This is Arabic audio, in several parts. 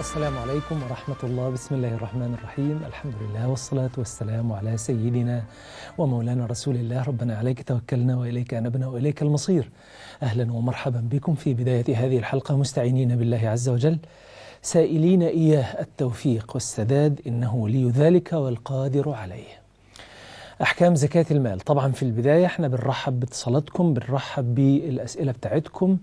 السلام عليكم ورحمة الله بسم الله الرحمن الرحيم الحمد لله والصلاة والسلام على سيدنا ومولانا رسول الله ربنا عليك توكلنا وإليك أنبنا وإليك المصير أهلا ومرحبا بكم في بداية هذه الحلقة مستعينين بالله عز وجل سائلين إياه التوفيق والسداد إنه ولي ذلك والقادر عليه أحكام زكاة المال طبعا في البداية احنا بنرحب باتصالاتكم بنرحب بالأسئلة بتاعتكم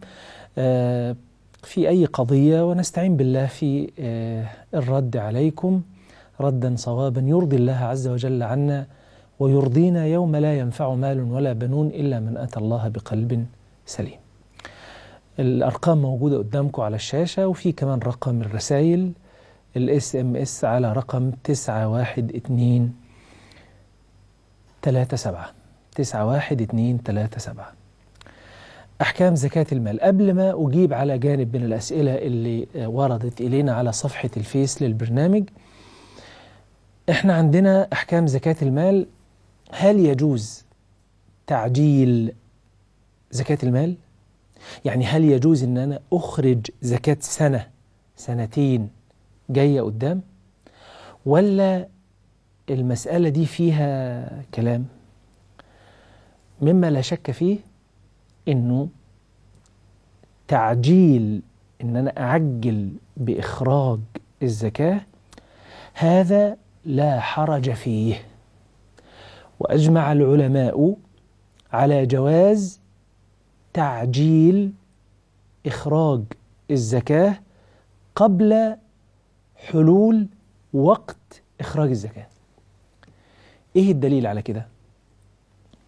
أه في أي قضية ونستعين بالله في آه، الرد عليكم ردا صوابا يرضي الله عز وجل عنا ويرضينا يوم لا ينفع مال ولا بنون إلا من أتى الله بقلب سليم الأرقام موجودة قدامكم على الشاشة وفي كمان رقم الرسائل الاس ام اس على رقم واحد اتنين تلاتة سبعة أحكام زكاة المال قبل ما أجيب على جانب من الأسئلة اللي وردت إلينا على صفحة الفيس للبرنامج إحنا عندنا أحكام زكاة المال هل يجوز تعجيل زكاة المال؟ يعني هل يجوز إن أنا أخرج زكاة سنة سنتين جاية قدام؟ ولا المسألة دي فيها كلام؟ مما لا شك فيه انه تعجيل ان انا اعجل باخراج الزكاه هذا لا حرج فيه واجمع العلماء على جواز تعجيل اخراج الزكاه قبل حلول وقت اخراج الزكاه ايه الدليل على كده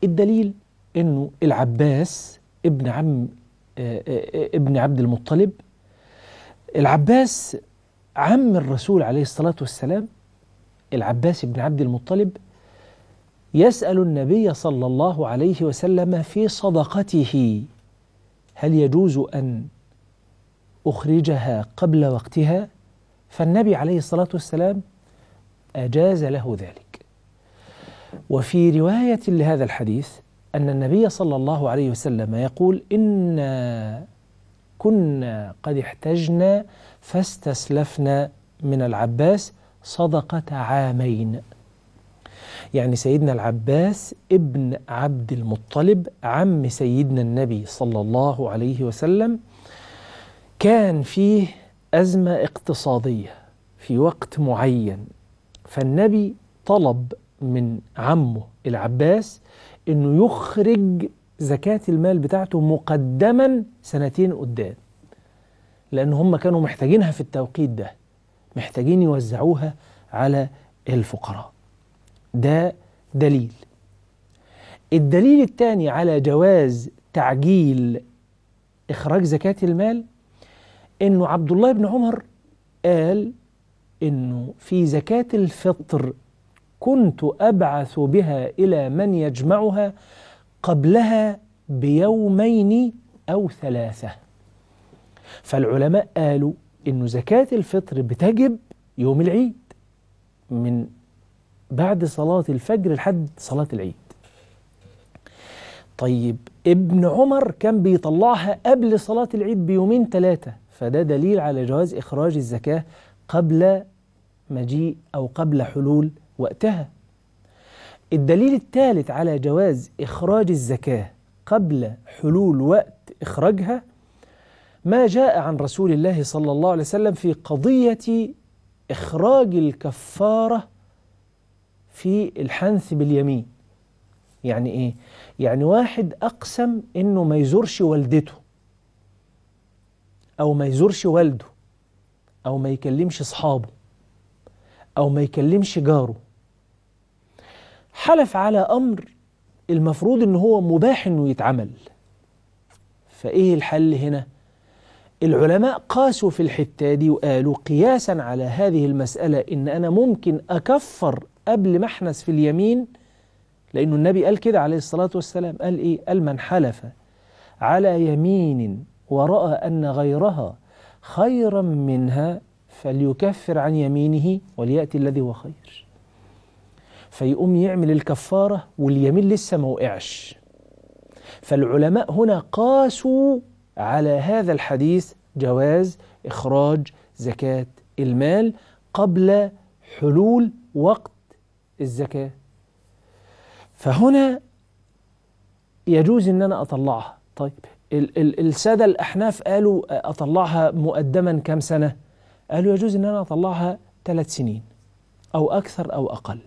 الدليل انه العباس ابن عم آه، آه، آه، ابن عبد المطلب العباس عم الرسول عليه الصلاة والسلام العباس بن عبد المطلب يسأل النبي صلى الله عليه وسلم في صدقته هل يجوز أن أخرجها قبل وقتها فالنبي عليه الصلاة والسلام أجاز له ذلك وفي رواية لهذا الحديث أن النبي صلى الله عليه وسلم يقول إنا كنا قد احتجنا فاستسلفنا من العباس صدقة عامين يعني سيدنا العباس ابن عبد المطلب عم سيدنا النبي صلى الله عليه وسلم كان فيه أزمة اقتصادية في وقت معين فالنبي طلب من عمه العباس انه يخرج زكاة المال بتاعته مقدما سنتين قدام لأن هم كانوا محتاجينها في التوقيت ده محتاجين يوزعوها على الفقراء ده دليل الدليل الثاني على جواز تعجيل إخراج زكاة المال إنه عبد الله بن عمر قال إنه في زكاة الفطر كنت أبعث بها إلى من يجمعها قبلها بيومين أو ثلاثة فالعلماء قالوا إنه زكاة الفطر بتجب يوم العيد من بعد صلاة الفجر لحد صلاة العيد طيب ابن عمر كان بيطلعها قبل صلاة العيد بيومين ثلاثة فده دليل على جواز إخراج الزكاة قبل مجيء أو قبل حلول وقتها الدليل الثالث على جواز إخراج الزكاة قبل حلول وقت إخراجها ما جاء عن رسول الله صلى الله عليه وسلم في قضية إخراج الكفارة في الحنث باليمين يعني إيه؟ يعني واحد أقسم إنه ما يزورش والدته أو ما يزورش والده أو ما يكلمش أصحابه أو ما يكلمش جاره حلف على أمر المفروض إن هو مباح إنه يتعمل فإيه الحل هنا؟ العلماء قاسوا في الحتة دي وقالوا قياسا على هذه المسألة إن أنا ممكن أكفر قبل ما أحنس في اليمين لأنه النبي قال كده عليه الصلاة والسلام قال إيه؟ قال من حلف على يمين ورأى أن غيرها خيرا منها فليكفر عن يمينه وليأتي الذي هو خير فيقوم يعمل الكفارة واليمين لسه ما وقعش فالعلماء هنا قاسوا على هذا الحديث جواز إخراج زكاة المال قبل حلول وقت الزكاة فهنا يجوز ان انا اطلعها طيب ال ال الساده الاحناف قالوا اطلعها مقدما كام سنه قالوا يجوز ان انا اطلعها ثلاث سنين او اكثر او اقل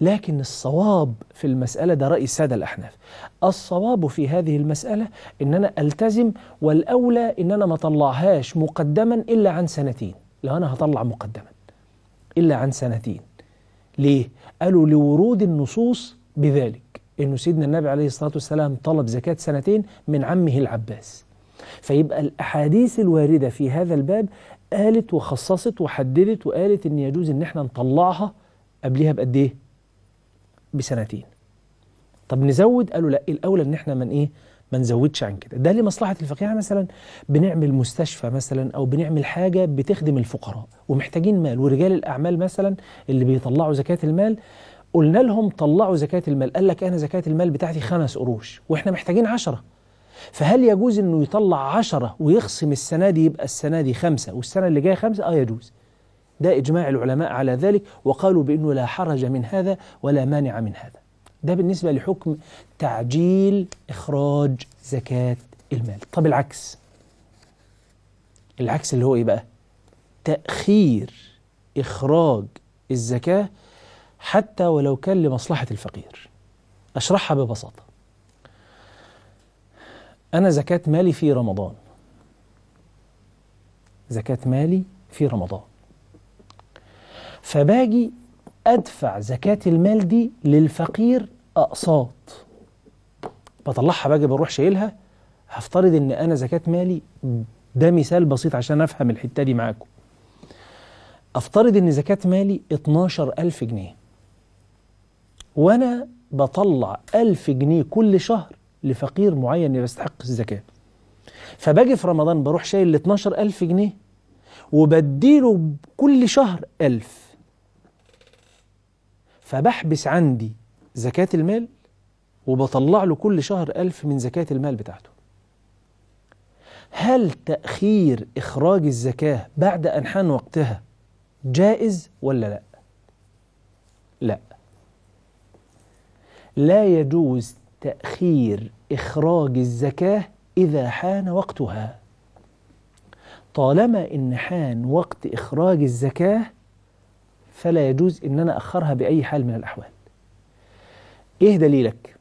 لكن الصواب في المسألة ده رأي السادة الأحناف الصواب في هذه المسألة إن أنا ألتزم والأولى إن أنا ما طلعهاش مقدما إلا عن سنتين لو أنا هطلع مقدما إلا عن سنتين ليه؟ قالوا لورود النصوص بذلك إنه سيدنا النبي عليه الصلاة والسلام طلب زكاة سنتين من عمه العباس فيبقى الأحاديث الواردة في هذا الباب قالت وخصصت وحددت وقالت إن يجوز إن إحنا نطلعها قبلها بقد إيه؟ بسنتين طب نزود قالوا لا الاولى ان احنا من ايه ما نزودش عن كده ده لمصلحة الفقيه يعني مثلا بنعمل مستشفى مثلا أو بنعمل حاجة بتخدم الفقراء ومحتاجين مال ورجال الأعمال مثلا اللي بيطلعوا زكاة المال قلنا لهم طلعوا زكاة المال قال لك أنا زكاة المال بتاعتي خمس قروش وإحنا محتاجين عشرة فهل يجوز إنه يطلع عشرة ويخصم السنة دي يبقى السنة دي خمسة والسنة اللي جاية خمسة آه يجوز ده إجماع العلماء على ذلك وقالوا بأنه لا حرج من هذا ولا مانع من هذا ده بالنسبة لحكم تعجيل إخراج زكاة المال طب العكس العكس اللي هو إيه بقى تأخير إخراج الزكاة حتى ولو كان لمصلحة الفقير أشرحها ببساطة أنا زكاة مالي في رمضان زكاة مالي في رمضان فباجي أدفع زكاة المال دي للفقير أقساط بطلعها باجي بروح شايلها هفترض إن أنا زكاة مالي ده مثال بسيط عشان أفهم الحتة دي معاكم أفترض إن زكاة مالي 12000 جنيه وأنا بطلع 1000 جنيه كل شهر لفقير معين يستحق الزكاة فباجي في رمضان بروح شايل ال 12000 جنيه وبديله كل شهر 1000 فبحبس عندي زكاة المال وبطلع له كل شهر ألف من زكاة المال بتاعته هل تأخير إخراج الزكاة بعد أن حان وقتها جائز ولا لا؟ لا لا يجوز تأخير إخراج الزكاة إذا حان وقتها طالما إن حان وقت إخراج الزكاة فلا يجوز ان انا اخرها باي حال من الاحوال ايه دليلك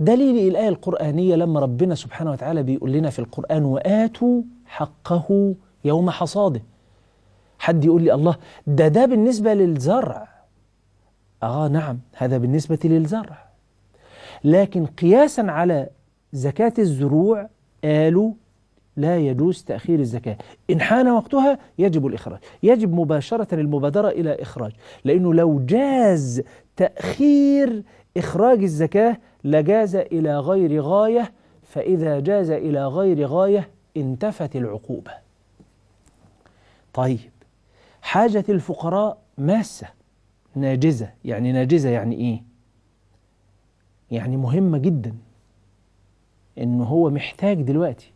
دليلي الايه القرانيه لما ربنا سبحانه وتعالى بيقول لنا في القران واتوا حقه يوم حصاده حد يقول لي الله ده ده بالنسبه للزرع اه نعم هذا بالنسبه للزرع لكن قياسا على زكاه الزروع قالوا لا يجوز تأخير الزكاة إن حان وقتها يجب الإخراج يجب مباشرة المبادرة إلى إخراج لأنه لو جاز تأخير إخراج الزكاة لجاز إلى غير غاية فإذا جاز إلى غير غاية انتفت العقوبة طيب حاجة الفقراء ماسة ناجزة يعني ناجزة يعني إيه يعني مهمة جدا إنه هو محتاج دلوقتي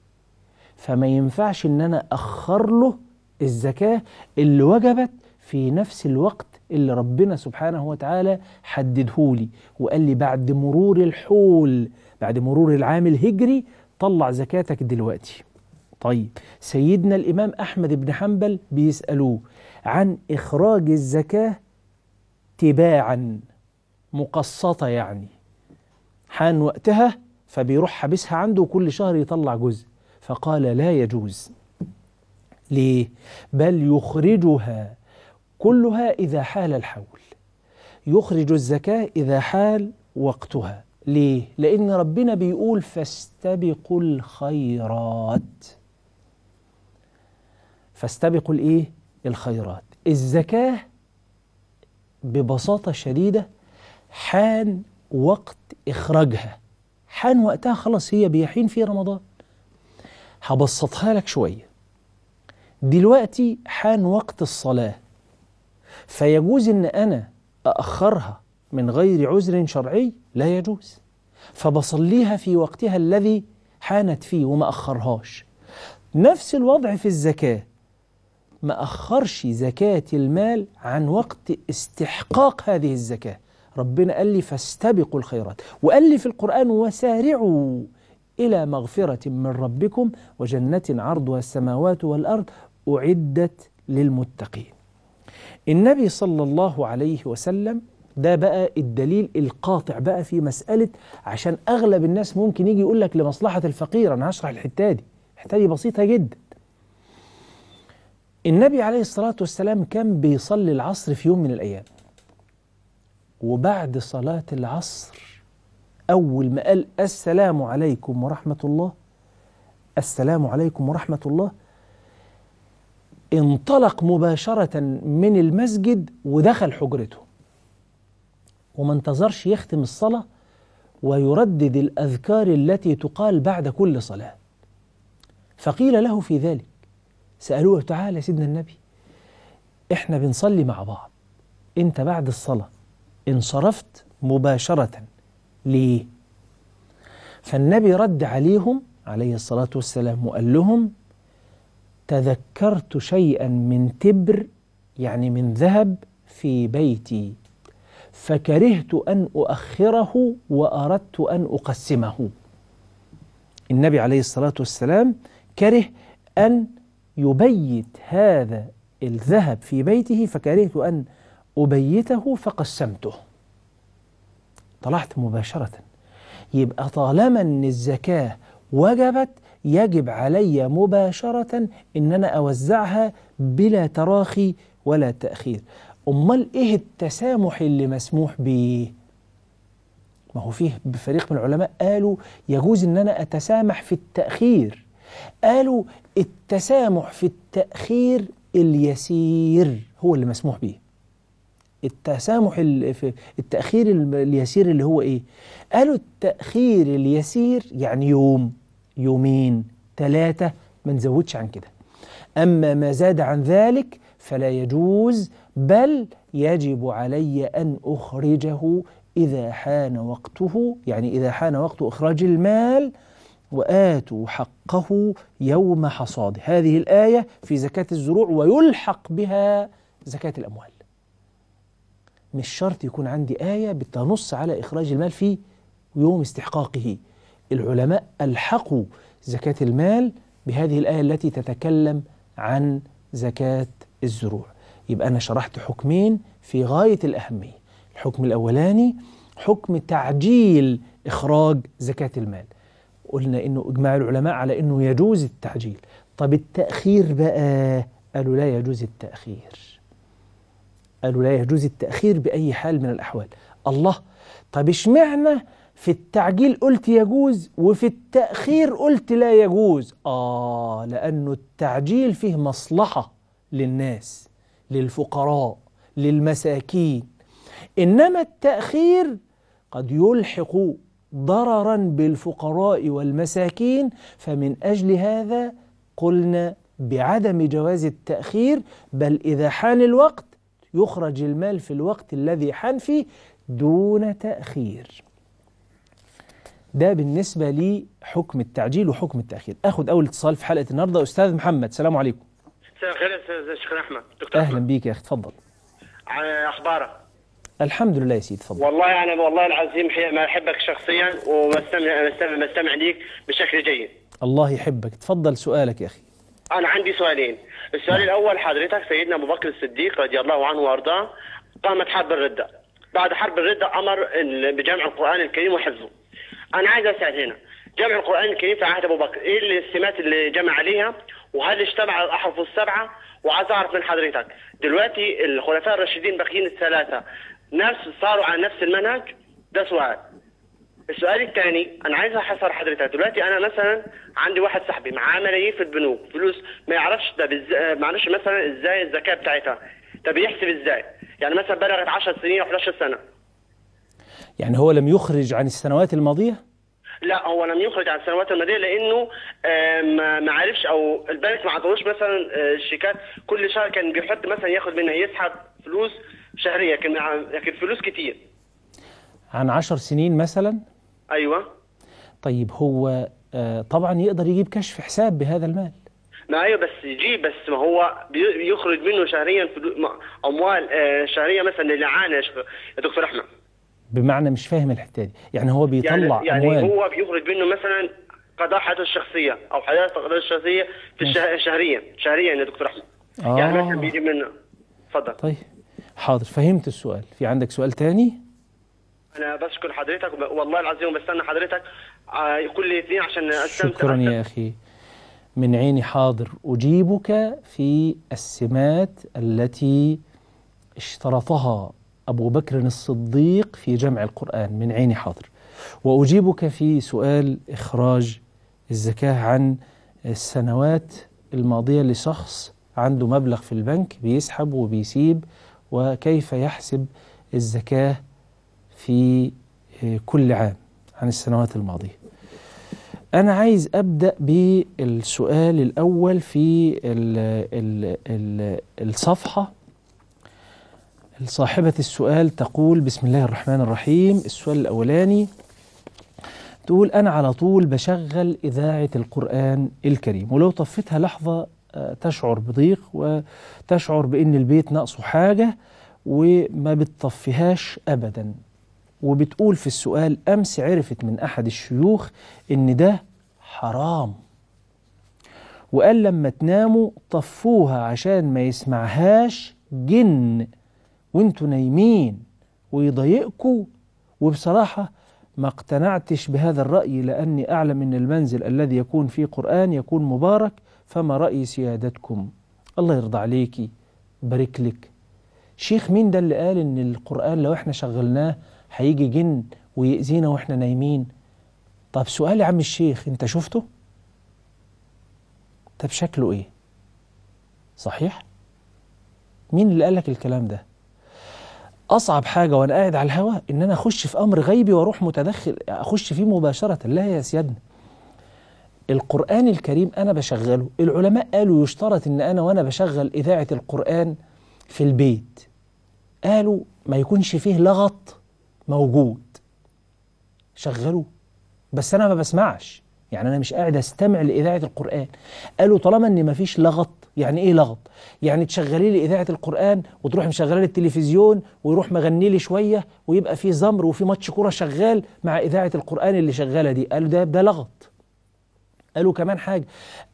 فما ينفعش ان انا اخر له الزكاه اللي وجبت في نفس الوقت اللي ربنا سبحانه وتعالى حدده لي وقال لي بعد مرور الحول بعد مرور العام الهجري طلع زكاتك دلوقتي طيب سيدنا الإمام أحمد بن حنبل بيسألوه عن إخراج الزكاة تباعا مقسطة يعني حان وقتها فبيروح حابسها عنده وكل شهر يطلع جزء فقال لا يجوز ليه بل يخرجها كلها إذا حال الحول يخرج الزكاة إذا حال وقتها ليه؟ لأن ربنا بيقول فاستبقوا الخيرات فاستبقوا الإيه؟ الخيرات الزكاة ببساطة شديدة حان وقت إخراجها حان وقتها خلاص هي بيحين في رمضان هبسطها لك شوية دلوقتي حان وقت الصلاة فيجوز إن أنا أأخرها من غير عذر شرعي لا يجوز فبصليها في وقتها الذي حانت فيه وما أخرهاش نفس الوضع في الزكاة ما أخرش زكاة المال عن وقت استحقاق هذه الزكاة ربنا قال لي فاستبقوا الخيرات وقال لي في القرآن وسارعوا إلى مغفرة من ربكم وجنة عرضها السماوات والأرض أعدت للمتقين النبي صلى الله عليه وسلم ده بقى الدليل القاطع بقى في مسألة عشان أغلب الناس ممكن يجي يقول لك لمصلحة الفقير أنا هشرح الحتة دي الحتة دي بسيطة جدا النبي عليه الصلاة والسلام كان بيصلي العصر في يوم من الأيام وبعد صلاة العصر أول ما قال السلام عليكم ورحمة الله السلام عليكم ورحمة الله انطلق مباشرة من المسجد ودخل حجرته وما انتظرش يختم الصلاة ويردد الأذكار التي تقال بعد كل صلاة فقيل له في ذلك سألوه تعالى يا سيدنا النبي احنا بنصلي مع بعض انت بعد الصلاة انصرفت مباشرة ليه؟ فالنبي رد عليهم عليه الصلاة والسلام وقال لهم تذكرت شيئا من تبر يعني من ذهب في بيتي فكرهت أن أؤخره وأردت أن أقسمه النبي عليه الصلاة والسلام كره أن يبيت هذا الذهب في بيته فكرهت أن أبيته فقسمته طلعت مباشرة يبقى طالما أن الزكاة وجبت يجب علي مباشرة أن أنا أوزعها بلا تراخي ولا تأخير أمال إيه التسامح اللي مسموح بيه؟ ما هو فيه بفريق من العلماء قالوا يجوز أن أنا أتسامح في التأخير قالوا التسامح في التأخير اليسير هو اللي مسموح بيه التسامح في التأخير اليسير اللي هو إيه؟ قالوا التأخير اليسير يعني يوم يومين ثلاثة ما نزودش عن كده أما ما زاد عن ذلك فلا يجوز بل يجب علي أن أخرجه إذا حان وقته يعني إذا حان وقت إخراج المال وآتوا حقه يوم حصاد هذه الآية في زكاة الزروع ويلحق بها زكاة الأموال مش شرط يكون عندي آية بتنص على إخراج المال في يوم استحقاقه العلماء ألحقوا زكاة المال بهذه الآية التي تتكلم عن زكاة الزروع يبقى أنا شرحت حكمين في غاية الأهمية الحكم الأولاني حكم تعجيل إخراج زكاة المال قلنا إنه إجماع العلماء على إنه يجوز التعجيل طب التأخير بقى قالوا لا يجوز التأخير قالوا لا يجوز التأخير بأي حال من الأحوال الله طب اشمعنى في التعجيل قلت يجوز وفي التأخير قلت لا يجوز آه لأنه التعجيل فيه مصلحة للناس للفقراء للمساكين إنما التأخير قد يلحق ضررا بالفقراء والمساكين فمن أجل هذا قلنا بعدم جواز التأخير بل إذا حان الوقت يخرج المال في الوقت الذي حنفي دون تأخير ده بالنسبة لحكم التعجيل وحكم التأخير أخذ أول اتصال في حلقة النهاردة أستاذ محمد السلام عليكم مساء الخير أستاذ الشيخ أحمد دكتور أهلا بيك يا أخي تفضل أخبارك الحمد لله يا سيدي تفضل والله انا يعني والله العظيم ما احبك شخصيا وبستمع استمع ليك بشكل جيد الله يحبك تفضل سؤالك يا اخي انا عندي سؤالين السؤال الاول حضرتك سيدنا ابو بكر الصديق رضي الله عنه وارضاه قامت حرب الرده بعد حرب الرده امر بجمع القران الكريم وحفظه انا عايز اسال هنا جمع القران الكريم في عهد ابو بكر ايه السمات اللي جمع عليها وهل اجتمع الاحرف السبعه وعايز اعرف من حضرتك دلوقتي الخلفاء الراشدين باقيين الثلاثه نفس صاروا على نفس المنهج ده سؤال السؤال الثاني انا عايز احصر حضرتك دلوقتي انا مثلا عندي واحد صاحبي معاه ملايين في البنوك فلوس ما يعرفش ده بز... معلش مثلا ازاي الزكاه بتاعتها طب يحسب ازاي يعني مثلا بلغت 10 سنين او 11 سنه يعني هو لم يخرج عن السنوات الماضيه لا هو لم يخرج عن السنوات الماضيه لانه آه، ما عرفش او البنك ما عطوش مثلا آه، الشيكات كل شهر كان بيحط مثلا ياخد منها يسحب فلوس شهريه لكن لكن فلوس كتير عن 10 سنين مثلا ايوه طيب هو آه، طبعا يقدر يجيب كشف حساب بهذا المال ما ايوه بس يجيب بس ما هو بيخرج منه شهريا اموال آه، شهريه مثلا للعانه يا دكتور احمد بمعنى مش فاهم الحته دي يعني هو بيطلع يعني, يعني هو بيخرج منه مثلا قضاء حياته الشخصيه او حياته قضاء الشخصيه في الشه... شهريا شهريا يا دكتور احمد يعني آه. يعني مثلا بيجي منه تفضل طيب حاضر فهمت السؤال في عندك سؤال تاني انا بشكر حضرتك والله العظيم بستنى حضرتك آه، كل اثنين عشان استمتع شكرا يا اخي من عيني حاضر اجيبك في السمات التي اشترطها ابو بكر الصديق في جمع القران من عيني حاضر واجيبك في سؤال اخراج الزكاه عن السنوات الماضيه لشخص عنده مبلغ في البنك بيسحب وبيسيب وكيف يحسب الزكاه في آه، كل عام عن السنوات الماضية أنا عايز أبدأ بالسؤال الأول في الـ الـ الـ الصفحة صاحبة السؤال تقول بسم الله الرحمن الرحيم السؤال الأولاني تقول أنا على طول بشغل إذاعة القرآن الكريم ولو طفيتها لحظة آه، تشعر بضيق وتشعر بأن البيت ناقصه حاجة وما بتطفيهاش أبدا وبتقول في السؤال أمس عرفت من أحد الشيوخ إن ده حرام وقال لما تناموا طفوها عشان ما يسمعهاش جن وانتوا نايمين ويضايقكوا وبصراحة ما اقتنعتش بهذا الرأي لأني أعلم أن المنزل الذي يكون فيه قرآن يكون مبارك فما رأي سيادتكم الله يرضى عليكي بارك لك شيخ مين ده اللي قال أن القرآن لو احنا شغلناه هيجي جن ويأذينا واحنا نايمين طب سؤال يا عم الشيخ انت شفته طب شكله ايه صحيح مين اللي قالك الكلام ده اصعب حاجه وانا قاعد على الهواء ان انا اخش في امر غيبي واروح متدخل اخش فيه مباشره لا يا سيادنا القرآن الكريم أنا بشغله العلماء قالوا يشترط أن أنا وأنا بشغل إذاعة القرآن في البيت قالوا ما يكونش فيه لغط موجود شغلوه بس انا ما بسمعش يعني انا مش قاعد استمع لاذاعه القران قالوا طالما ان مفيش لغط يعني ايه لغط يعني تشغلي لي اذاعه القران وتروح مشغله لي التلفزيون ويروح مغني لي شويه ويبقى في زمر وفي ماتش كوره شغال مع اذاعه القران اللي شغاله دي قالوا ده ده لغط قالوا كمان حاجة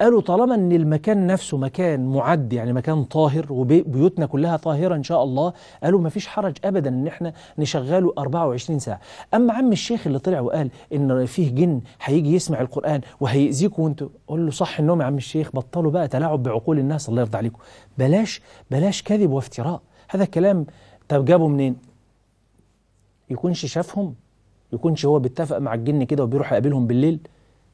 قالوا طالما أن المكان نفسه مكان معد يعني مكان طاهر وبيوتنا كلها طاهرة إن شاء الله قالوا ما فيش حرج أبدا أن احنا نشغله 24 ساعة أما عم الشيخ اللي طلع وقال إن فيه جن هيجي يسمع القرآن وهيأذيكوا وأنتوا قول له صح النوم يا عم الشيخ بطلوا بقى تلاعب بعقول الناس الله يرضى عليكم بلاش بلاش كذب وافتراء هذا الكلام طب جابه منين؟ يكونش شافهم؟ يكونش هو بيتفق مع الجن كده وبيروح يقابلهم بالليل؟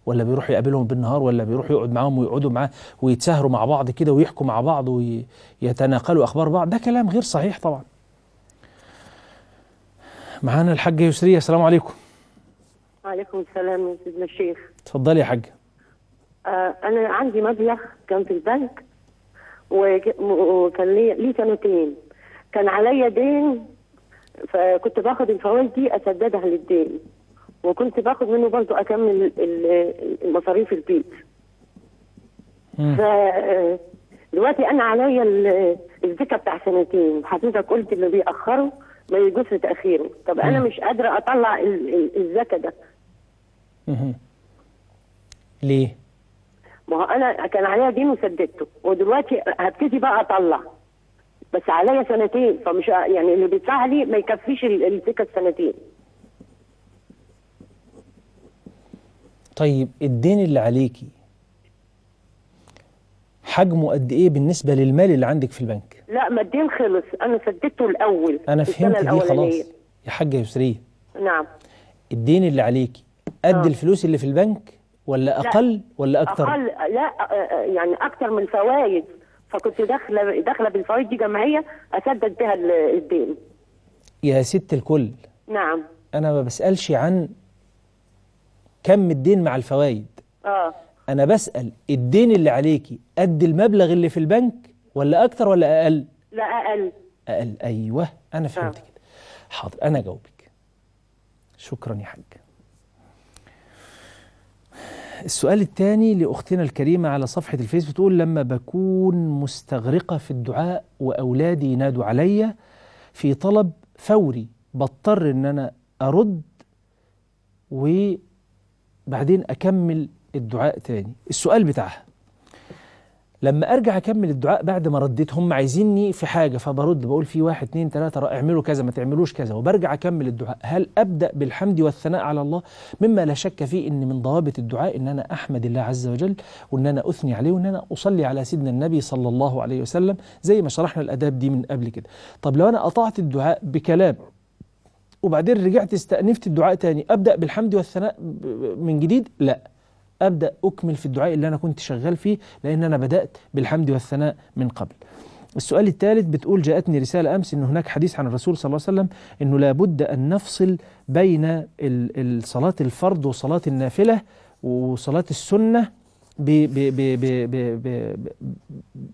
ولا بيروح يقابلهم بالنهار ولا بيروح يقعد معاهم ويقعدوا معاه ويتسهروا مع بعض كده ويحكوا مع بعض ويتناقلوا اخبار بعض ده كلام غير صحيح طبعا معانا الحاجه يسريه السلام عليكم وعليكم السلام يا سيدنا الشيخ اتفضلي يا حاجه آه، انا عندي مبلغ كان في البنك وكان لي لي سنتين كان عليا دين فكنت باخد الفوائد دي اسددها للدين وكنت باخد منه برضه اكمل المصاريف البيت ف دلوقتي انا عليا الزكاه بتاع سنتين وحضرتك قلت اللي بيأخره ما يجوز تأخيره طب انا مش قادره اطلع الزكاه ده ليه ما هو انا كان عليا دين وسددته ودلوقتي هبتدي بقى اطلع بس عليا سنتين فمش يعني اللي بيدفع لي ما يكفيش الزكاه السنتين طيب الدين اللي عليكي حجمه قد ايه بالنسبه للمال اللي عندك في البنك لا ما الدين خلص انا سددته الاول انا فهمت دي خلاص يا حاجه يسريه نعم الدين اللي عليكي قد آه. الفلوس اللي في البنك ولا اقل لا. ولا اكتر اقل لا آه، آه، يعني اكتر من الفوائد فكنت داخله داخله بالفوائد دي جمعيه اسدد بها الدين يا ست الكل نعم انا ما بسالش عن كم الدين مع الفوائد اه انا بسال الدين اللي عليكي قد المبلغ اللي في البنك ولا اكتر ولا اقل لا اقل اقل ايوه انا آه. فهمت آه. كده حاضر انا جاوبك شكرا يا حاج السؤال الثاني لاختنا الكريمه على صفحه الفيس بتقول لما بكون مستغرقه في الدعاء واولادي ينادوا عليا في طلب فوري بضطر ان انا ارد و بعدين أكمل الدعاء تاني السؤال بتاعها لما أرجع أكمل الدعاء بعد ما رديت هم عايزيني في حاجة فبرد بقول في واحد اتنين تلاتة اعملوا كذا ما تعملوش كذا وبرجع أكمل الدعاء هل أبدأ بالحمد والثناء على الله مما لا شك فيه إن من ضوابط الدعاء إن أنا أحمد الله عز وجل وإن أنا أثني عليه وإن أنا أصلي على سيدنا النبي صلى الله عليه وسلم زي ما شرحنا الأداب دي من قبل كده طب لو أنا قطعت الدعاء بكلام وبعدين رجعت استأنفت الدعاء تاني أبدأ بالحمد والثناء من جديد لا أبدأ أكمل في الدعاء اللي أنا كنت شغال فيه لأن أنا بدأت بالحمد والثناء من قبل السؤال الثالث بتقول جاءتني رسالة أمس أن هناك حديث عن الرسول صلى الله عليه وسلم أنه لابد أن نفصل بين صلاة الفرض وصلاة النافلة وصلاة السنة ب ب ب ب ب ب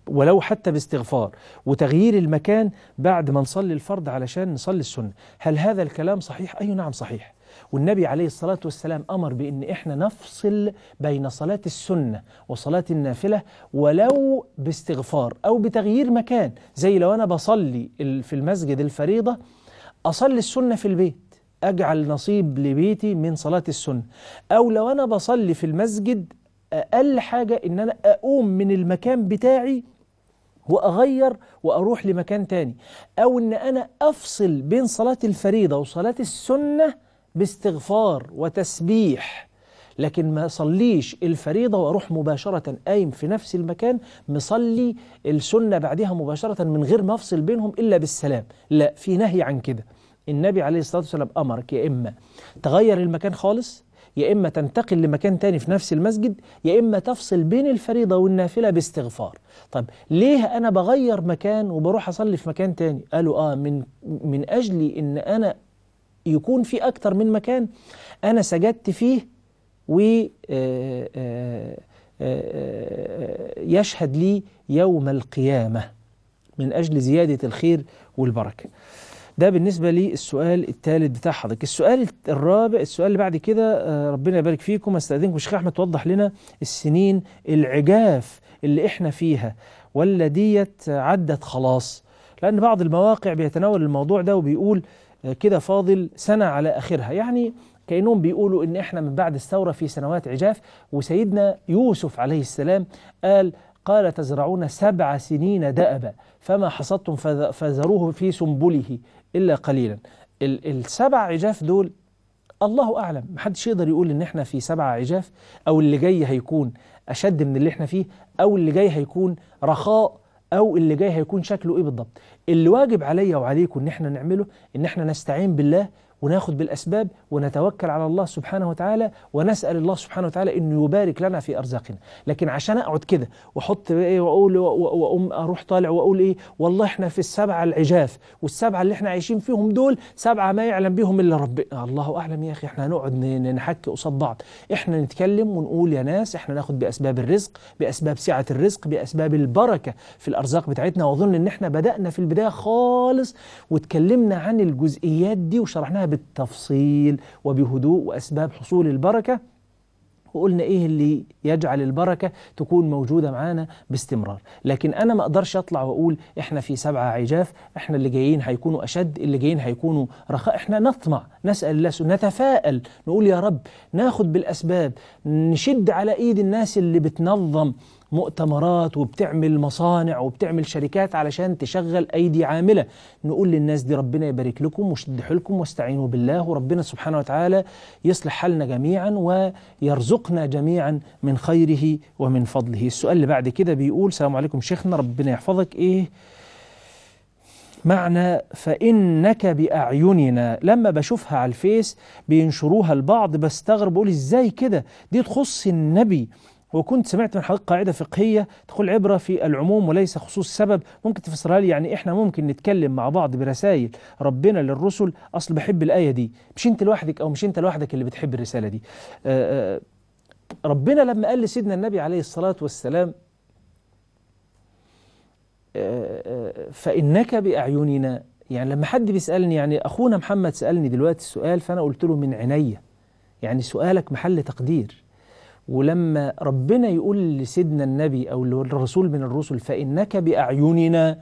ولو حتى باستغفار وتغيير المكان بعد ما نصلي الفرض علشان نصلي السنة هل هذا الكلام صحيح؟ أي نعم صحيح والنبي عليه الصلاة والسلام أمر بأن إحنا نفصل بين صلاة السنة وصلاة النافلة ولو باستغفار أو بتغيير مكان زي لو أنا بصلي في المسجد الفريضة أصلي السنة في البيت أجعل نصيب لبيتي من صلاة السنة أو لو أنا بصلي في المسجد اقل حاجه ان انا اقوم من المكان بتاعي واغير واروح لمكان تاني او ان انا افصل بين صلاه الفريضه وصلاه السنه باستغفار وتسبيح لكن ما صليش الفريضة وأروح مباشرة قايم في نفس المكان مصلي السنة بعدها مباشرة من غير ما أفصل بينهم إلا بالسلام لا في نهي عن كده النبي عليه الصلاة والسلام أمرك يا إما تغير المكان خالص يا إما تنتقل لمكان تاني في نفس المسجد يا إما تفصل بين الفريضة والنافلة باستغفار طب ليه أنا بغير مكان وبروح أصلي في مكان تاني قالوا آه من, من أجل إن أنا يكون في أكتر من مكان أنا سجدت فيه و آه، آه، آه، يشهد لي يوم القيامة من أجل زيادة الخير والبركة ده بالنسبة للسؤال الثالث بتاع حضرتك السؤال الرابع السؤال اللي بعد كده آه، ربنا يبارك فيكم استأذنكم الشيخ أحمد توضح لنا السنين العجاف اللي احنا فيها ولا ديت عدت خلاص لأن بعض المواقع بيتناول الموضوع ده وبيقول آه، كده فاضل سنة على آخرها يعني كأنهم بيقولوا إن إحنا من بعد الثورة في سنوات عجاف وسيدنا يوسف عليه السلام قال قال تزرعون سبع سنين دأبا فما حصدتم فذروه في سنبله إلا قليلا السبع عجاف دول الله أعلم محدش يقدر يقول إن إحنا في سبع عجاف أو اللي جاي هيكون أشد من اللي إحنا فيه أو اللي جاي هيكون رخاء أو اللي جاي هيكون شكله إيه بالضبط اللي واجب عليا وعليكم إن إحنا نعمله إن إحنا نستعين بالله وناخد بالأسباب ونتوكل على الله سبحانه وتعالى ونسأل الله سبحانه وتعالى أنه يبارك لنا في أرزاقنا لكن عشان أقعد كده وأحط إيه وأقول وأقوم أروح طالع وأقول إيه والله إحنا في السبعة العجاف والسبعة اللي إحنا عايشين فيهم دول سبعة ما يعلم بهم إلا ربنا الله أعلم يا أخي إحنا هنقعد نحكي قصاد بعض إحنا نتكلم ونقول يا ناس إحنا ناخد بأسباب الرزق بأسباب سعة الرزق بأسباب البركة في الأرزاق بتاعتنا وأظن إن إحنا بدأنا في البداية خالص واتكلمنا عن الجزئيات دي وشرحناها بالتفصيل وبهدوء وأسباب حصول البركة وقلنا ايه اللي يجعل البركه تكون موجوده معانا باستمرار لكن انا ما اقدرش اطلع واقول احنا في سبعه عجاف احنا اللي جايين هيكونوا اشد اللي جايين هيكونوا رخاء احنا نطمع نسال الله نتفائل نقول يا رب ناخد بالاسباب نشد على ايد الناس اللي بتنظم مؤتمرات وبتعمل مصانع وبتعمل شركات علشان تشغل أيدي عاملة نقول للناس دي ربنا يبارك لكم وشد حيلكم واستعينوا بالله وربنا سبحانه وتعالى يصلح حالنا جميعا ويرزقنا جميعا من خيره ومن فضله السؤال اللي بعد كده بيقول السلام عليكم شيخنا ربنا يحفظك إيه معنى فإنك بأعيننا لما بشوفها على الفيس بينشروها البعض بستغرب بقول إزاي كده دي تخص النبي وكنت سمعت من حضرتك قاعده فقهيه تقول عبره في العموم وليس خصوص سبب ممكن تفسرها لي يعني احنا ممكن نتكلم مع بعض برسائل ربنا للرسل اصل بحب الايه دي مش انت لوحدك او مش انت لوحدك اللي بتحب الرساله دي آه، آه، ربنا لما قال لسيدنا النبي عليه الصلاه والسلام آه، فانك باعيننا يعني لما حد بيسالني يعني اخونا محمد سالني دلوقتي السؤال فانا قلت له من عينيا يعني سؤالك محل تقدير ولما ربنا يقول لسيدنا النبي أو للرسول من الرسل فإنك بأعيننا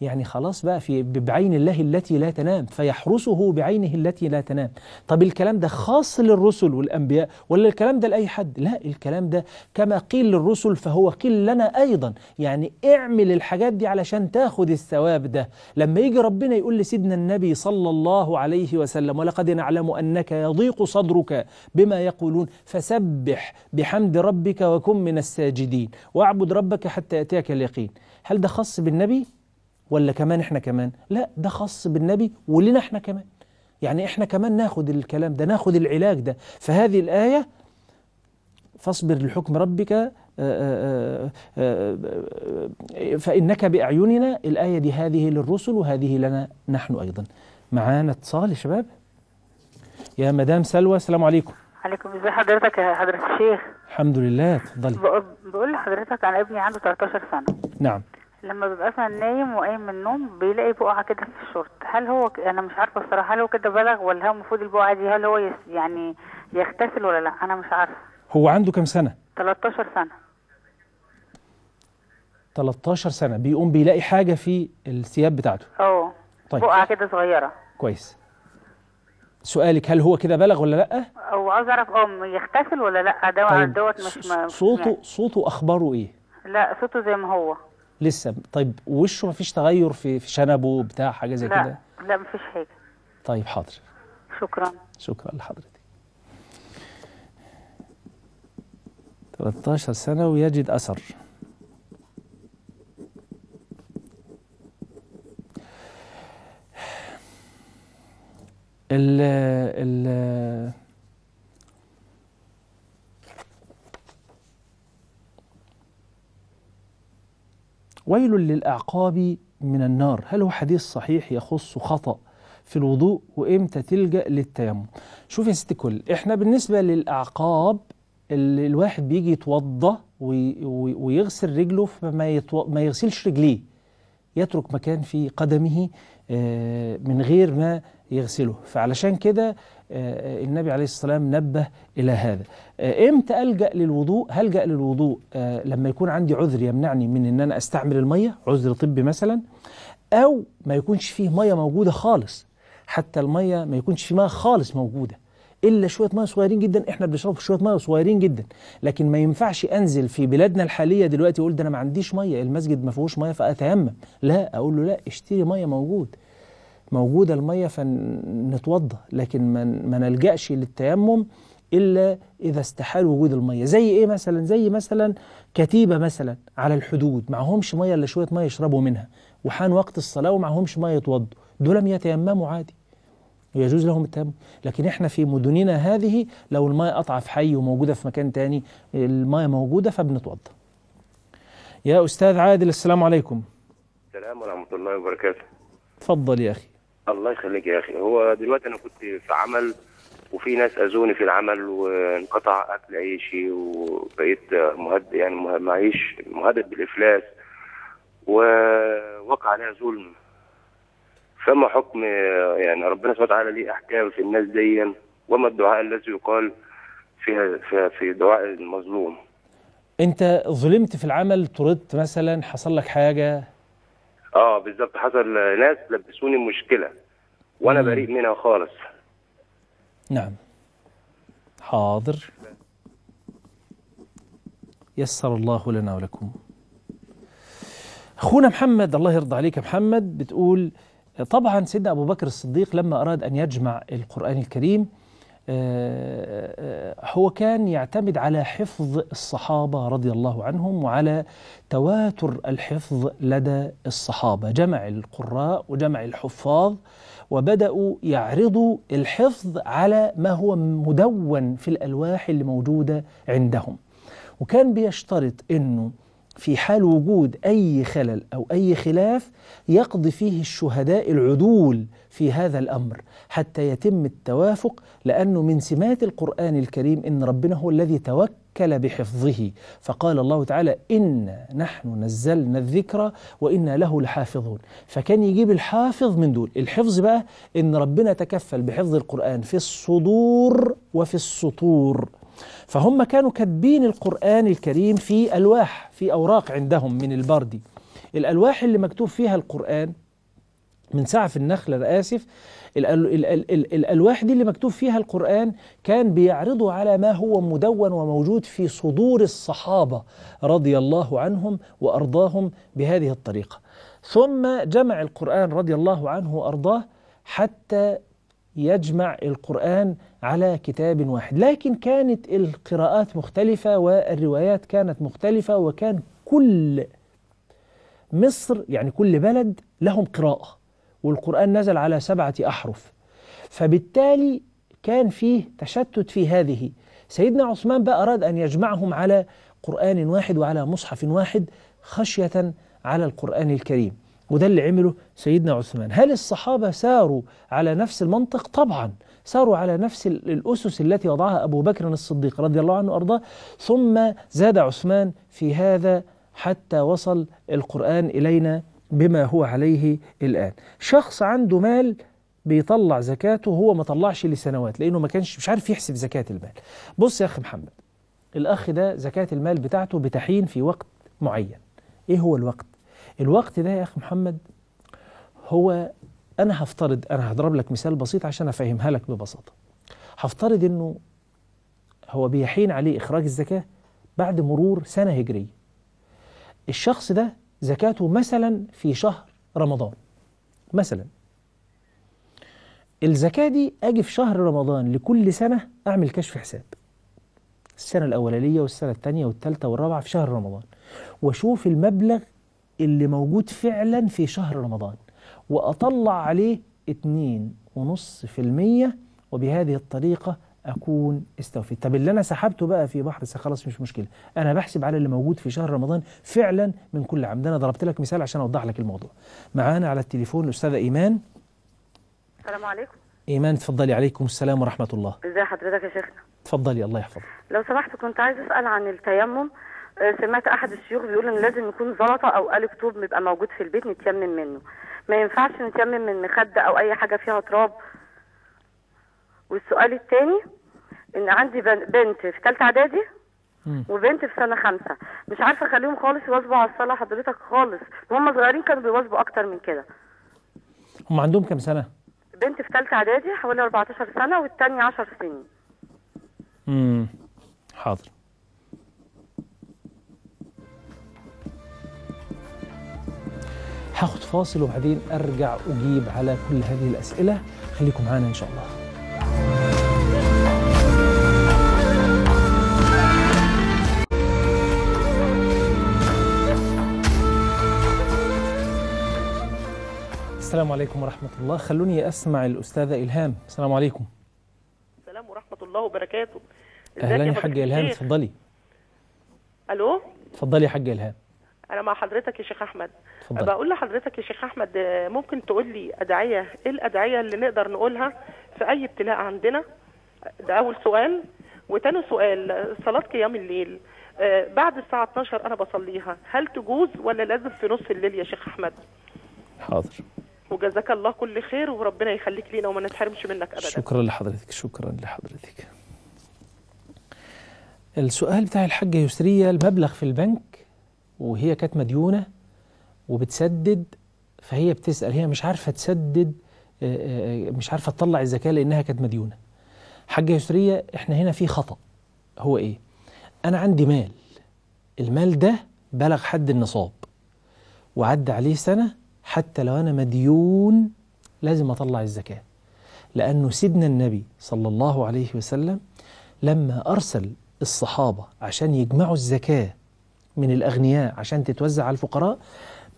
يعني خلاص بقى في بعين الله التي لا تنام فيحرسه بعينه التي لا تنام طب الكلام ده خاص للرسل والأنبياء ولا الكلام ده لأي حد لا الكلام ده كما قيل للرسل فهو قيل لنا أيضا يعني اعمل الحاجات دي علشان تاخد الثواب ده لما يجي ربنا يقول لسيدنا النبي صلى الله عليه وسلم ولقد نعلم أنك يضيق صدرك بما يقولون فسبح بحمد ربك وكن من الساجدين واعبد ربك حتى يأتيك اليقين هل ده خاص بالنبي؟ ولا كمان احنا كمان لا ده خاص بالنبي ولنا احنا كمان يعني احنا كمان ناخد الكلام ده ناخد العلاج ده فهذه الآية فاصبر لحكم ربك آه، آه، آه، فإنك بأعيننا الآية دي هذه للرسل وهذه لنا نحن أيضا معانا اتصال يا شباب يا مدام سلوى السلام عليكم عليكم ازي حضرتك يا حضرة الشيخ الحمد لله اتفضلي بقول لحضرتك انا ابني عنده 13 سنة نعم لما بيبقى مثلا نايم وقايم من النوم بيلاقي بقعه كده في الشورت هل هو ك... انا مش عارفه الصراحه هل هو كده بلغ ولا هو المفروض البقعه دي هل هو يس... يعني يغتسل ولا لا انا مش عارفه هو عنده كام سنه 13 سنه 13 سنه بيقوم بيلاقي حاجه في الثياب بتاعته اه طيب بقعه كده صغيره كويس سؤالك هل هو كده بلغ ولا لا او عايز اعرف اه يغتسل ولا لا ده طيب دوت مش صوته يعني صوته اخباره ايه لا صوته زي ما هو لسه طيب وشه مفيش تغير في في شنبه بتاع حاجه زي كده لا لا مفيش حاجه طيب حاضر شكرا شكرا لحضرتك 13 سنة ويجد أثر ال ال ويل للأعقاب من النار هل هو حديث صحيح يخص خطأ في الوضوء وإمتى تلجأ للتيمم شوف يا ست الكل إحنا بالنسبة للأعقاب اللي الواحد بيجي يتوضى ويغسل رجله فما يتو... ما يغسلش رجليه يترك مكان في قدمه آه، من غير ما يغسله فعلشان كده آه، النبي عليه الصلاة والسلام نبه إلى هذا آه، إمتى ألجأ للوضوء؟ هلجأ للوضوء آه، لما يكون عندي عذر يمنعني من أن أنا أستعمل المية عذر طبي مثلا أو ما يكونش فيه مية موجودة خالص حتى المية ما يكونش فيه مية خالص موجودة الا شويه ميه صغيرين جدا احنا بنشرب شويه ميه صغيرين جدا لكن ما ينفعش انزل في بلادنا الحاليه دلوقتي اقول ده انا ما عنديش ميه المسجد ما فيهوش ميه فاتيمم لا اقول له لا اشتري ميه موجود موجودة المية فنتوضا لكن ما نلجأش للتيمم إلا إذا استحال وجود المية زي إيه مثلا زي مثلا كتيبة مثلا على الحدود معهمش مية إلا شوية مية يشربوا منها وحان وقت الصلاة ومعهمش مية يتوضوا دول لم يتيمموا عادي يجوز لهم التيمم لكن احنا في مدننا هذه لو الميه قطع في حي وموجودة في مكان تاني الميه موجودة فبنتوضا يا أستاذ عادل السلام عليكم السلام ورحمة الله وبركاته اتفضل يا أخي الله يخليك يا اخي هو دلوقتي انا كنت في عمل وفي ناس اذوني في العمل وانقطع اكل عيشي وبقيت مهد يعني معيش مهدد بالافلاس ووقع عليها ظلم فما حكم يعني ربنا سبحانه وتعالى ليه احكام في الناس ديا وما الدعاء الذي يقال فيها في دعاء المظلوم انت ظلمت في العمل طردت مثلا حصل لك حاجه اه بالظبط حصل ناس لبسوني مشكله وانا بريء منها خالص نعم حاضر يسر الله لنا ولكم اخونا محمد الله يرضى عليك محمد بتقول طبعا سيدنا ابو بكر الصديق لما اراد ان يجمع القران الكريم آه، آه، آه، هو كان يعتمد على حفظ الصحابة رضي الله عنهم وعلى تواتر الحفظ لدى الصحابة جمع القراء وجمع الحفاظ وبدأوا يعرضوا الحفظ على ما هو مدون في الألواح اللي موجودة عندهم وكان بيشترط أنه في حال وجود أي خلل أو أي خلاف يقضي فيه الشهداء العدول في هذا الأمر حتى يتم التوافق لأنه من سمات القرآن الكريم إن ربنا هو الذي توكل بحفظه فقال الله تعالى إنا نحن نزلنا الذكر وإنا له لحافظون فكان يجيب الحافظ من دول الحفظ بقى إن ربنا تكفل بحفظ القرآن في الصدور وفي السطور فهم كانوا كاتبين القرآن الكريم في ألواح في أوراق عندهم من البردي الألواح اللي مكتوب فيها القرآن من سعف النخل أنا آسف ال... ال... ال... الألواح دي اللي مكتوب فيها القرآن كان بيعرضوا على ما هو مدون وموجود في صدور الصحابة رضي الله عنهم وأرضاهم بهذه الطريقة ثم جمع القرآن رضي الله عنه وأرضاه حتى يجمع القرآن على كتاب واحد لكن كانت القراءات مختلفة والروايات كانت مختلفة وكان كل مصر يعني كل بلد لهم قراءة والقرآن نزل على سبعة أحرف فبالتالي كان فيه تشتت في هذه سيدنا عثمان بقى أراد أن يجمعهم على قرآن واحد وعلى مصحف واحد خشية على القرآن الكريم وده اللي عمله سيدنا عثمان هل الصحابة ساروا على نفس المنطق؟ طبعا ساروا على نفس الأسس التي وضعها أبو بكر الصديق رضي الله عنه وأرضاه ثم زاد عثمان في هذا حتى وصل القرآن إلينا بما هو عليه الآن شخص عنده مال بيطلع زكاته هو ما طلعش لسنوات لأنه ما كانش مش عارف يحسب زكاة المال بص يا أخي محمد الأخ ده زكاة المال بتاعته بتحين في وقت معين إيه هو الوقت؟ الوقت ده يا اخي محمد هو انا هفترض انا هضرب لك مثال بسيط عشان افهمها لك ببساطه هفترض انه هو بيحين عليه اخراج الزكاه بعد مرور سنه هجريه الشخص ده زكاته مثلا في شهر رمضان مثلا الزكاة دي أجي في شهر رمضان لكل سنة أعمل كشف حساب السنة الأولانية والسنة الثانية والثالثة والرابعة في شهر رمضان وأشوف المبلغ اللي موجود فعلا في شهر رمضان وأطلع عليه 2.5% وبهذه الطريقة أكون استوفيت طب اللي أنا سحبته بقى في بحر خلاص مش مشكلة أنا بحسب على اللي موجود في شهر رمضان فعلا من كل عام ده أنا ضربت لك مثال عشان أوضح لك الموضوع معانا على التليفون الأستاذة إيمان السلام عليكم إيمان تفضلي عليكم السلام ورحمة الله ازي حضرتك يا شيخنا تفضلي الله يحفظك لو سمحت كنت عايز أسأل عن التيمم آه، سمعت احد الشيوخ بيقول ان لازم يكون زلطه او قالب طوب بيبقى موجود في البيت نتيمم منه ما ينفعش نتيمم من مخده او اي حاجه فيها تراب والسؤال الثاني ان عندي بنت في ثالثه اعدادي وبنت في سنه خمسه مش عارفه اخليهم خالص يواظبوا على الصلاه حضرتك خالص وهم صغيرين كانوا بيواظبوا اكتر من كده هم عندهم كام سنه بنت في ثالثه اعدادي حوالي 14 سنه والثانيه 10 سنين امم حاضر هاخد فاصل وبعدين ارجع اجيب على كل هذه الاسئله خليكم معانا ان شاء الله السلام عليكم ورحمة الله خلوني أسمع الأستاذة إلهام السلام عليكم السلام ورحمة الله وبركاته أهلا يا حاجة إلهام اتفضلي ألو اتفضلي يا حاجة إلهام انا مع حضرتك يا شيخ احمد فضل. بقول لحضرتك يا شيخ احمد ممكن تقول لي ادعيه ايه الادعيه اللي نقدر نقولها في اي ابتلاء عندنا ده اول سؤال وتاني سؤال صلاه قيام الليل آه، بعد الساعه 12 انا بصليها هل تجوز ولا لازم في نص الليل يا شيخ احمد حاضر وجزاك الله كل خير وربنا يخليك لينا وما نتحرمش منك ابدا شكرا لحضرتك شكرا لحضرتك السؤال بتاع الحاجة يسرية المبلغ في البنك وهي كانت مديونة وبتسدد فهي بتسأل هي مش عارفة تسدد آه، آه، مش عارفة تطلع الزكاة لأنها كانت مديونة حاجة يسرية احنا هنا في خطأ هو ايه أنا عندي مال المال ده بلغ حد النصاب وعدى عليه سنة حتى لو أنا مديون لازم أطلع الزكاة لأنه سيدنا النبي صلى الله عليه وسلم لما أرسل الصحابة عشان يجمعوا الزكاة من الأغنياء عشان تتوزع على الفقراء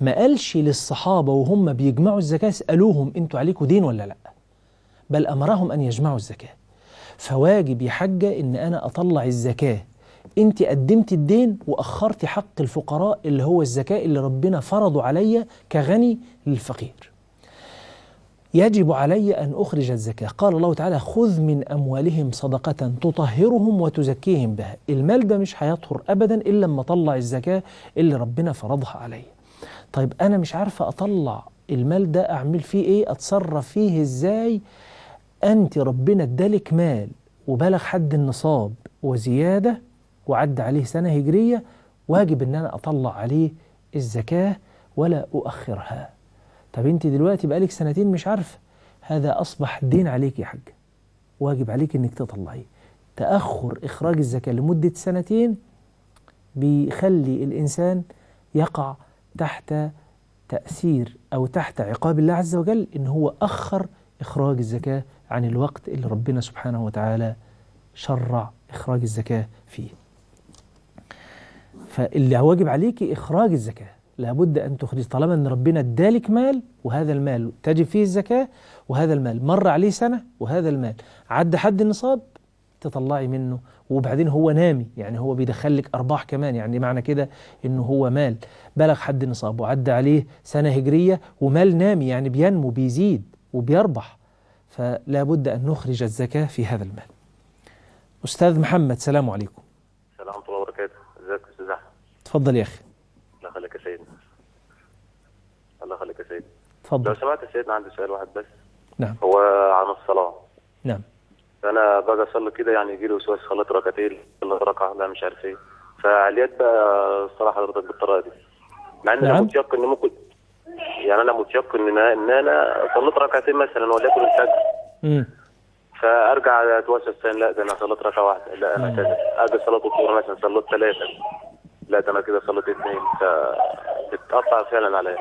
ما قالش للصحابة وهم بيجمعوا الزكاة اسألوهم أنتوا عليكم دين ولا لأ بل أمرهم أن يجمعوا الزكاة فواجب يا إن أنا أطلع الزكاة أنت قدمت الدين وأخرت حق الفقراء اللي هو الزكاة اللي ربنا فرضه عليا كغني للفقير يجب علي أن أخرج الزكاة قال الله تعالى خذ من أموالهم صدقة تطهرهم وتزكيهم بها المال ده مش هيطهر أبدا إلا ما أطلع الزكاة اللي ربنا فرضها علي طيب أنا مش عارفة أطلع المال ده أعمل فيه إيه أتصرف فيه إزاي أنت ربنا ادالك مال وبلغ حد النصاب وزيادة وعد عليه سنة هجرية واجب أن أنا أطلع عليه الزكاة ولا أؤخرها طب انت دلوقتي بقالك سنتين مش عارفه هذا اصبح دين عليك يا حاج واجب عليك انك تطلعيه تاخر اخراج الزكاه لمده سنتين بيخلي الانسان يقع تحت تاثير او تحت عقاب الله عز وجل ان هو اخر اخراج الزكاه عن الوقت اللي ربنا سبحانه وتعالى شرع إخراج الزكاة فيه فاللي واجب عليك إخراج الزكاة لابد أن تخرج طالما أن ربنا ادالك مال وهذا المال تجب فيه الزكاة وهذا المال مر عليه سنة وهذا المال عد حد النصاب تطلعي منه وبعدين هو نامي يعني هو بيدخل لك أرباح كمان يعني معنى كده إنه هو مال بلغ حد النصاب وعد عليه سنة هجرية ومال نامي يعني بينمو بيزيد وبيربح فلا بد أن نخرج الزكاة في هذا المال أستاذ محمد سلام عليكم سلام ورحمة الله وبركاته ازيك أستاذ أحمد اتفضل يا أخي يخليك يا سيدنا الله يخليك يا سيدنا اتفضل لو سمعت يا سيدنا عندي سؤال واحد بس نعم هو عن الصلاه نعم انا باجي اصلي كده يعني يجي لي وسواس صليت ركعتين ركعه لا مش عارف ايه فعليات بقى الصلاه حضرتك بالطريقه دي مع ان نعم. انا متيقن ان ممكن يعني انا متيقن ان ان انا صليت ركعتين مثلا وليكن الفجر امم فارجع اتوسل ثاني لا ده انا صليت ركعه واحده لا انا كذا اجي صلاه الظهر مثلا صليت ثلاثه لا ده انا كده صليت اثنين بتقطع فعلا عليا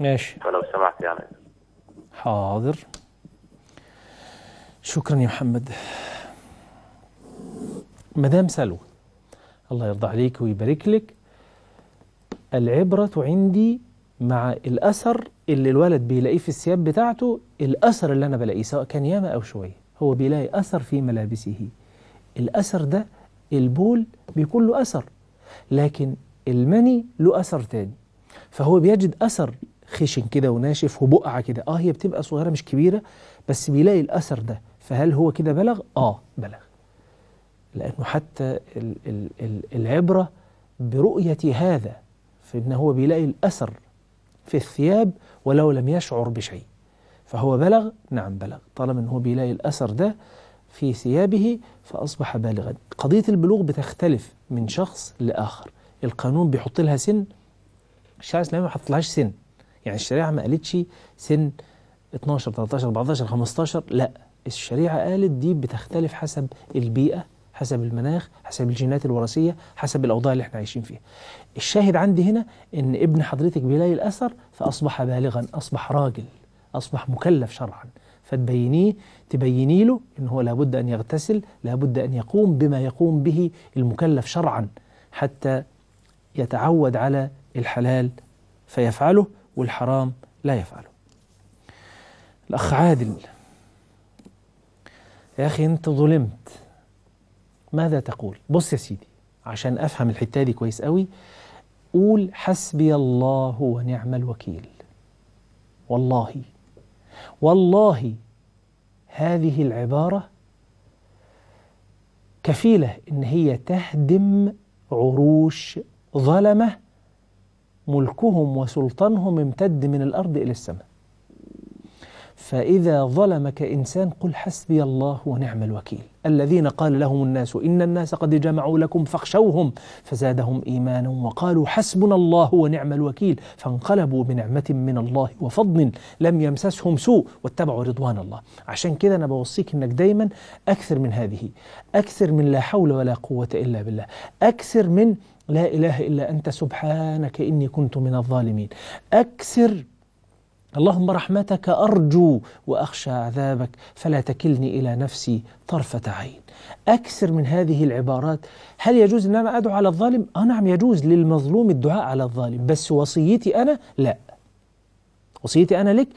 ماشي فلو سمحت يعني حاضر شكرا يا محمد مدام سلوى الله يرضى عليك ويبارك لك العبرة عندي مع الأثر اللي الولد بيلاقيه في الثياب بتاعته الأثر اللي أنا بلاقيه سواء كان ياما أو شوية هو بيلاقي أثر في ملابسه الأثر ده البول بيكون له أثر لكن المني له أثر تاني فهو بيجد أثر خشن كده وناشف وبقعة كده اه هي بتبقى صغيرة مش كبيرة بس بيلاقي الأثر ده فهل هو كده بلغ؟ اه بلغ لأنه حتى الـ الـ الـ العبرة برؤية هذا فإن هو بيلاقي الأثر في الثياب ولو لم يشعر بشيء فهو بلغ؟ نعم بلغ طالما إن هو بيلاقي الأثر ده في ثيابه فأصبح بالغا قضية البلوغ بتختلف من شخص لآخر القانون بيحط لها سن الشريعة الإسلامية ما حطلهاش سن يعني الشريعة ما قالتش سن 12 13 14 15 لا الشريعة قالت دي بتختلف حسب البيئة حسب المناخ حسب الجينات الوراثية حسب الأوضاع اللي احنا عايشين فيها الشاهد عندي هنا إن ابن حضرتك بيلاقي الأثر فأصبح بالغا أصبح راجل أصبح مكلف شرعا فتبينيه تبيني له أنه هو لابد أن يغتسل لابد أن يقوم بما يقوم به المكلف شرعا حتى يتعود على الحلال فيفعله والحرام لا يفعله الأخ عادل يا أخي أنت ظلمت ماذا تقول بص يا سيدي عشان أفهم الحتة دي كويس قوي قول حسبي الله ونعم الوكيل والله والله هذه العبارة كفيلة إن هي تهدم عروش ظلمة ملكهم وسلطانهم امتد من الأرض إلى السماء فإذا ظلمك إنسان قل حسبي الله ونعم الوكيل الذين قال لهم الناس إن الناس قد جمعوا لكم فاخشوهم فزادهم إيمانا وقالوا حسبنا الله ونعم الوكيل فانقلبوا بنعمة من الله وفضل لم يمسسهم سوء واتبعوا رضوان الله عشان كده أنا بوصيك أنك دايما أكثر من هذه أكثر من لا حول ولا قوة إلا بالله أكثر من لا إله إلا أنت سبحانك إني كنت من الظالمين أكثر اللهم رحمتك أرجو وأخشى عذابك فلا تكلني إلى نفسي طرفة عين أكثر من هذه العبارات هل يجوز أن أنا أدعو على الظالم؟ آه نعم يجوز للمظلوم الدعاء على الظالم بس وصيتي أنا لا وصيتي أنا لك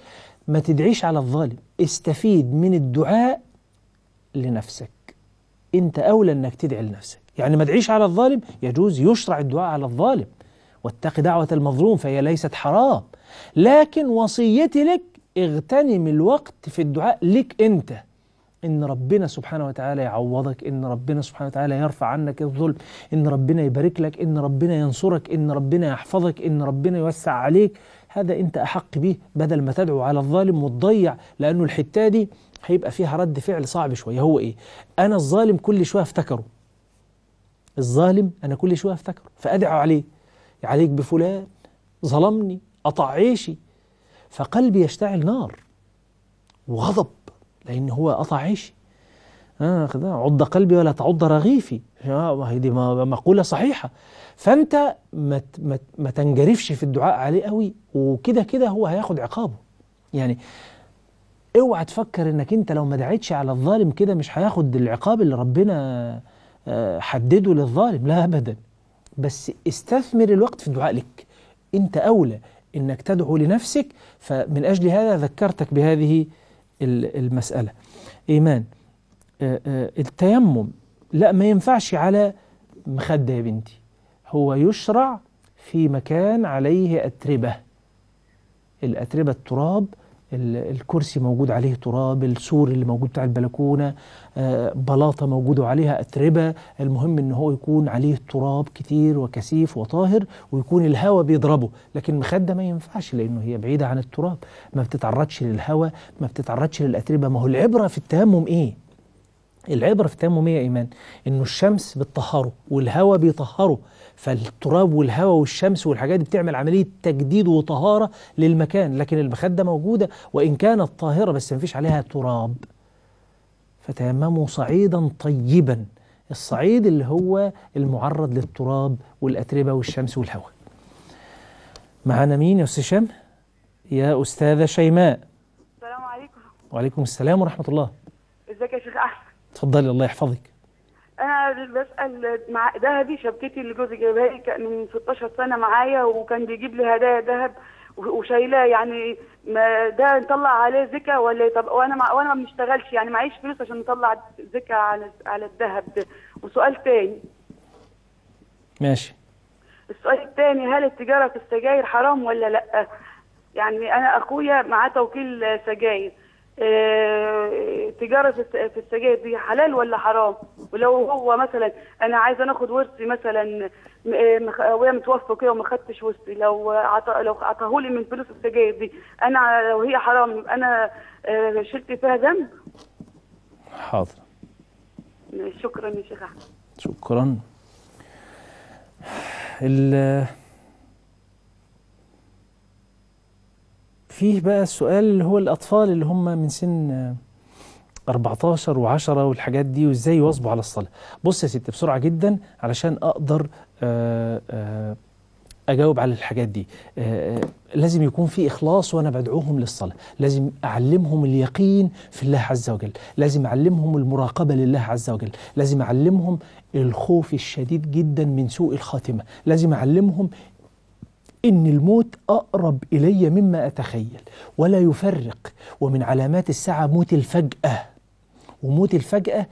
ما تدعيش على الظالم استفيد من الدعاء لنفسك أنت أولى أنك تدعي لنفسك يعني ما تدعيش على الظالم يجوز يشرع الدعاء على الظالم واتق دعوة المظلوم فهي ليست حرام لكن وصيتي لك اغتنم الوقت في الدعاء لك انت ان ربنا سبحانه وتعالى يعوضك ان ربنا سبحانه وتعالى يرفع عنك الظلم ان ربنا يبارك لك ان ربنا ينصرك ان ربنا يحفظك ان ربنا يوسع عليك هذا انت احق به بدل ما تدعو على الظالم وتضيع لانه الحته دي هيبقى فيها رد فعل صعب شويه هو ايه انا الظالم كل شويه افتكره الظالم انا كل شويه افتكره فادعو عليه عليك بفلان ظلمني قطع عيشي فقلبي يشتعل نار وغضب لأن هو قطع عيشي آه عض قلبي ولا تعض رغيفي آه دي مقولة صحيحة فأنت ما ما تنجرفش في الدعاء عليه قوي وكده كده هو هياخد عقابه يعني اوعى تفكر انك انت لو ما دعيتش على الظالم كده مش هياخد العقاب اللي ربنا آه، حدده للظالم لا ابدا بس استثمر الوقت في الدعاء لك انت اولى إنك تدعو لنفسك فمن أجل هذا ذكرتك بهذه المسألة إيمان التيمم لا ما ينفعش على مخدة يا بنتي هو يشرع في مكان عليه أتربة الأتربة التراب الكرسي موجود عليه تراب السور اللي موجود بتاع البلكونة آه، بلاطة موجودة عليها أتربة المهم إن هو يكون عليه تراب كتير وكثيف وطاهر ويكون الهواء بيضربه لكن مخدة ما ينفعش لأنه هي بعيدة عن التراب ما بتتعرضش للهواء ما بتتعرضش للأتربة ما هو العبرة في التهمم إيه؟ العبرة في التهمم إيه يا إيمان؟ إنه الشمس بتطهره والهواء بيطهره فالتراب والهواء والشمس والحاجات دي بتعمل عملية تجديد وطهارة للمكان لكن المخدة موجودة وإن كانت طاهرة بس ما فيش عليها تراب فتيمموا صعيدا طيبا الصعيد اللي هو المعرض للتراب والأتربة والشمس والهواء معانا مين يا أستاذ هشام؟ يا أستاذة شيماء السلام عليكم وعليكم السلام ورحمة الله ازيك يا شيخ أحمد اتفضلي الله يحفظك انا بسال مع ذهبي شبكتي اللي جوزي جايبها لي من 16 سنه معايا وكان بيجيب لي هدايا ذهب وشايلاه يعني ما ده نطلع عليه زكا ولا إيه؟ طب وانا ما وانا ما بنشتغلش يعني معيش فلوس عشان نطلع زكا على على الذهب ده وسؤال تاني ماشي السؤال الثاني هل التجاره في السجاير حرام ولا لا يعني انا اخويا معاه توكيل سجاير آه، تجاره في السجاير دي حلال ولا حرام ولو هو مثلا انا عايزه ناخد ورثي مثلا ابويا متوفى كده وما خدتش ورثي لو لو أعطاهولي من فلوس السجاير دي انا لو هي حرام انا آه، شلت فيها ذنب حاضر شكرا يا شيخ احمد شكرا ال فيه بقى السؤال اللي هو الأطفال اللي هم من سن 14 و10 والحاجات دي وازاي يواظبوا على الصلاة بص يا ستي بسرعة جدا علشان أقدر آه، آه، اجاوب على الحاجات دي آه، لازم يكون في اخلاص وانا بدعوهم للصلاه لازم اعلمهم اليقين في الله عز وجل لازم اعلمهم المراقبه لله عز وجل لازم اعلمهم الخوف الشديد جدا من سوء الخاتمه لازم اعلمهم إن الموت أقرب إلي مما أتخيل ولا يفرق ومن علامات الساعة موت الفجأة وموت الفجأة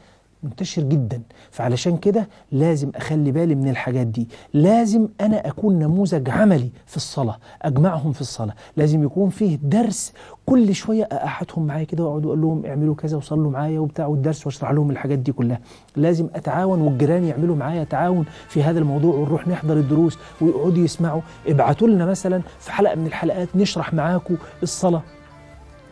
منتشر جدا فعلشان كده لازم اخلي بالي من الحاجات دي لازم انا اكون نموذج عملي في الصلاه اجمعهم في الصلاه لازم يكون فيه درس كل شويه اقعدهم معايا كده واقعد اقول لهم اعملوا كذا وصلوا معايا وبتاع والدرس واشرح لهم الحاجات دي كلها لازم اتعاون والجيران يعملوا معايا تعاون في هذا الموضوع ونروح نحضر الدروس ويقعدوا يسمعوا ابعتوا لنا مثلا في حلقه من الحلقات نشرح معاكم الصلاه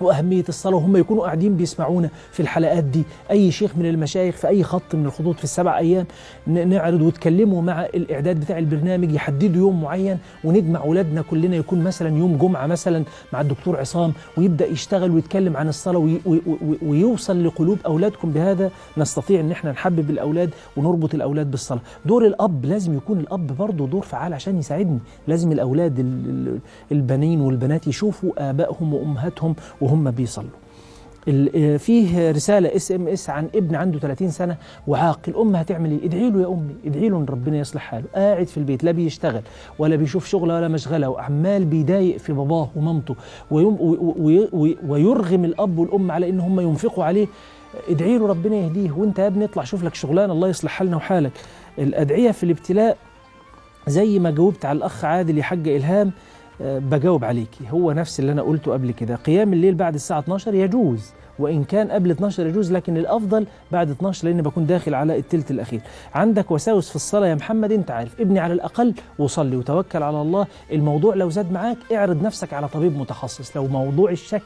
واهميه الصلاه وهم يكونوا قاعدين بيسمعونا في الحلقات دي اي شيخ من المشايخ في اي خط من الخطوط في السبع ايام نعرض وتكلموا مع الاعداد بتاع البرنامج يحددوا يوم معين ونجمع اولادنا كلنا يكون مثلا يوم جمعه مثلا مع الدكتور عصام ويبدا يشتغل ويتكلم عن الصلاه ويوصل لقلوب اولادكم بهذا نستطيع ان احنا نحبب الاولاد ونربط الاولاد بالصلاه دور الاب لازم يكون الاب برضه دور فعال عشان يساعدني لازم الاولاد البنين والبنات يشوفوا ابائهم وامهاتهم وهم وهم بيصلوا آه، فيه رسالة اس ام اس عن ابن عنده 30 سنة وعاق الأم هتعمل ايه؟ ادعي له يا أمي ادعي له إن ربنا يصلح حاله قاعد في البيت لا بيشتغل ولا بيشوف شغلة ولا مشغلة وعمال بيضايق في باباه ومامته ويرغم الأب والأم على إن هم ينفقوا عليه ادعي له ربنا يهديه وانت يا ابني اطلع شوف لك شغلانه الله يصلح حالنا وحالك الادعيه في الابتلاء زي ما جاوبت على الاخ عادل يا حاج الهام بجاوب عليكي هو نفس اللي أنا قلته قبل كده قيام الليل بعد الساعة 12 يجوز وإن كان قبل 12 يجوز لكن الأفضل بعد 12 لأن بكون داخل على التلت الأخير عندك وساوس في الصلاة يا محمد أنت عارف ابني على الأقل وصلي وتوكل على الله الموضوع لو زاد معاك اعرض نفسك على طبيب متخصص لو موضوع الشك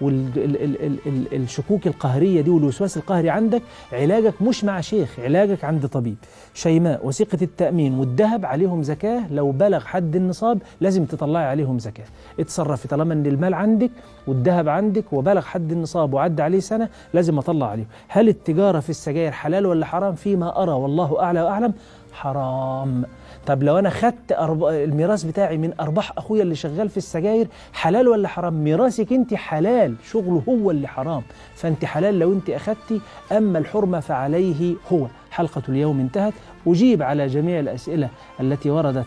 والشكوك القهرية دي والوسواس القهري عندك علاجك مش مع شيخ علاجك عند طبيب شيماء وثيقة التأمين والذهب عليهم زكاة لو بلغ حد النصاب لازم تطلعي عليهم زكاة اتصرفي طالما ان المال عندك والذهب عندك وبلغ حد النصاب وعدى عليه سنة لازم اطلع عليه هل التجارة في السجاير حلال ولا حرام فيما أرى والله أعلى وأعلم حرام طب لو انا خدت أرب... الميراث بتاعي من ارباح اخويا اللي شغال في السجاير حلال ولا حرام ميراثك انت حلال شغله هو اللي حرام فانت حلال لو انت اخدتي اما الحرمه فعليه هو حلقه اليوم انتهت اجيب على جميع الاسئله التي وردت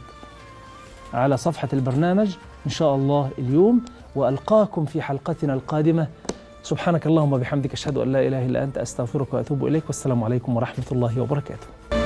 على صفحه البرنامج ان شاء الله اليوم والقاكم في حلقتنا القادمه سبحانك اللهم وبحمدك اشهد ان لا اله الا انت استغفرك واتوب اليك والسلام عليكم ورحمه الله وبركاته